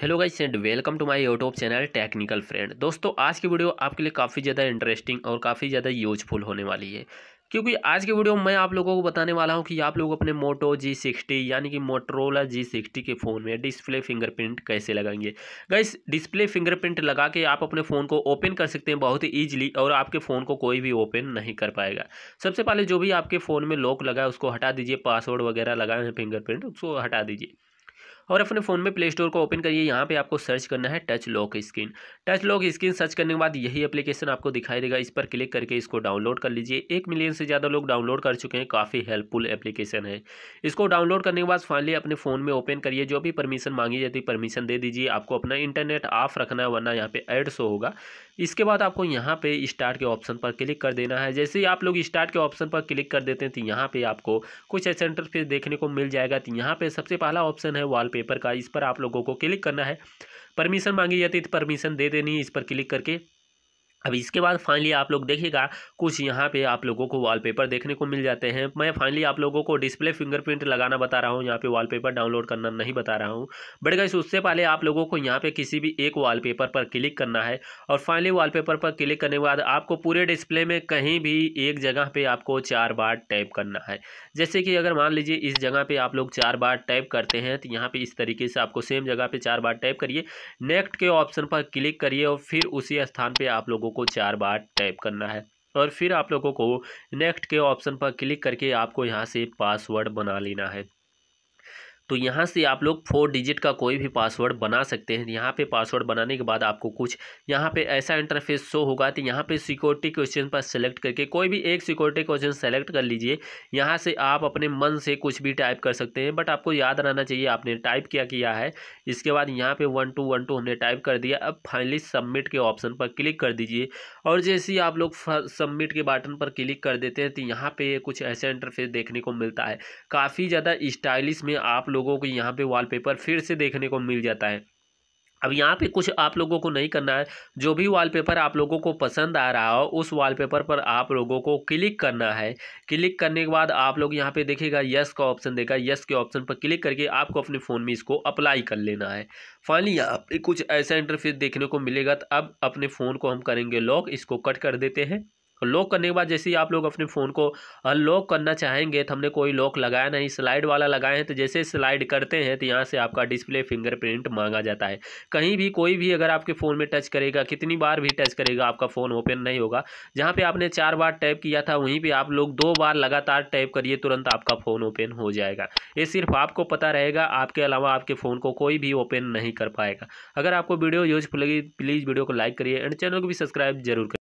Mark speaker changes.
Speaker 1: hello guys and welcome to my YouTube channel technical friend दोस्तों आज की video आपके लिए काफ़ी ज़्यादा इंटरेस्टिंग और काफ़ी ज़्यादा यूजफुल होने वाली है क्योंकि आज की वीडियो में मैं आप लोगों को बताने वाला हूं कि आप लोग अपने मोटो जी सिक्सटी यानी कि मोटरोला जी सिक्सटी के फ़ोन में डिस्प्ले फिंगरप्रिंट कैसे लगाएंगे गाइस डिस्प्ले फिंगरप्रिंट लगा के आप अपने फ़ोन को ओपन कर सकते हैं बहुत ही ईजिली और आपके फ़ोन को कोई भी ओपन नहीं कर पाएगा सबसे पहले जो भी आपके फ़ोन में लॉक लगा है उसको हटा दीजिए पासवर्ड वगैरह लगाए हैं फिंगरप्रिंट उसको हटा दीजिए और अपने फ़ोन में प्ले स्टोर को ओपन करिए यहाँ पे आपको सर्च करना है touch lock screen touch lock screen search करने के बाद यही एप्लीकेशन आपको दिखाई देगा इस पर क्लिक करके इसको डाउनलोड कर लीजिए एक मिलियन से ज़्यादा लोग डाउनलोड कर चुके हैं काफ़ी हेल्पफुल एप्लीकेशन है इसको डाउनलोड करने के बाद फाइनली अपने फ़ोन में ओपन करिए जो भी परमिशन मांगी जाती है परमिशन दे दीजिए आपको अपना इंटरनेट ऑफ रखना है वरना यहाँ पर एड शो होगा इसके बाद आपको यहाँ पे स्टार्ट के ऑप्शन पर क्लिक कर देना है जैसे ही आप लोग स्टार्ट के ऑप्शन पर क्लिक कर देते हैं तो यहाँ पे आपको कुछ ऐसे इंटरफेस देखने को मिल जाएगा तो यहाँ पे सबसे पहला ऑप्शन है वॉल पेपर का इस पर आप लोगों को क्लिक करना है परमिशन मांगी जाती है तो परमिशन दे देनी है इस पर क्लिक करके अब इसके बाद फाइनली आप लोग देखिएगा कुछ यहाँ पे आप लोगों को वॉलपेपर देखने को मिल जाते हैं मैं फाइनली आप लोगों को डिस्प्ले फिंगरप्रिंट लगाना बता रहा हूँ यहाँ पे वॉलपेपर डाउनलोड करना नहीं बता रहा हूँ बट गाइस उससे पहले आप लोगों को यहाँ पे किसी भी एक वॉलपेपर पर क्लिक करना है और फाइनली वॉलपेपर पर क्लिक करने के बाद आपको पूरे डिस्प्ले में कहीं भी एक जगह पर आपको चार बार टाइप करना है जैसे कि अगर मान लीजिए इस जगह पर आप लोग चार बार टाइप करते हैं तो यहाँ पर इस तरीके से आपको सेम जगह पर चार बार टाइप करिए नेक्स्ट के ऑप्शन पर क्लिक करिए और फिर उसी स्थान पर आप लोगों लोगों को चार बार टाइप करना है और फिर आप लोगों को नेक्स्ट के ऑप्शन पर क्लिक करके आपको यहाँ से पासवर्ड बना लेना है तो यहाँ से आप लोग फोर डिजिट का कोई भी पासवर्ड बना सकते हैं यहाँ पे पासवर्ड बनाने के बाद आपको कुछ यहाँ पे ऐसा इंटरफेस शो होगा तो यहाँ पे सिक्योरिटी क्वेश्चन पर सेलेक्ट करके कोई भी एक सिक्योरिटी क्वेश्चन सेलेक्ट कर लीजिए यहाँ से आप अपने मन से कुछ भी टाइप कर सकते हैं बट आपको याद रहना चाहिए आपने टाइप क्या किया है इसके बाद यहाँ पर वन टू वन टू हमने टाइप कर दिया अब फाइनली सबमिट के ऑप्शन पर क्लिक कर दीजिए और जैसे ही आप लोग सबमिट के बटन पर क्लिक कर देते हैं तो यहाँ पर कुछ ऐसा इंटरफेस देखने को मिलता है काफ़ी ज़्यादा स्टाइलिश में आप लोग लोगों को यहाँ पे वॉलपेपर फिर से देखने को मिल जाता है अब यहाँ पे कुछ आप लोगों को नहीं करना है जो भी वॉलपेपर आप लोगों को पसंद आ रहा हो उस वॉलपेपर पर आप लोगों को क्लिक करना है क्लिक करने के बाद आप लोग यहाँ पे देखेगा यस का ऑप्शन देगा यस के ऑप्शन पर क्लिक करके आपको अपने फ़ोन में इसको अप्लाई कर लेना है फाइनली यहाँ पे कुछ ऐसा इंटरफेस देखने को मिलेगा तो अब अपने फ़ोन को हम करेंगे लॉक इसको कट कर देते हैं लॉक करने के बाद जैसे ही आप लोग अपने फ़ोन को अनलॉक करना चाहेंगे तो हमने कोई लॉक लगाया नहीं स्लाइड वाला लगाए हैं तो जैसे स्लाइड करते हैं तो यहाँ से आपका डिस्प्ले फिंगरप्रिंट मांगा जाता है कहीं भी कोई भी अगर आपके फ़ोन में टच करेगा कितनी बार भी टच करेगा आपका फ़ोन ओपन नहीं होगा जहाँ पर आपने चार बार टैप किया था वहीं पर आप लोग दो बार लगातार टैप करिए तुरंत आपका फ़ोन ओपन हो जाएगा ये सिर्फ आपको पता रहेगा आपके अलावा आपके फ़ोन को कोई भी ओपन नहीं कर पाएगा अगर आपको वीडियो यूजफुल लगी प्लीज़ वीडियो को लाइक करिए एंड चैनल को भी सब्सक्राइब जरूर करिए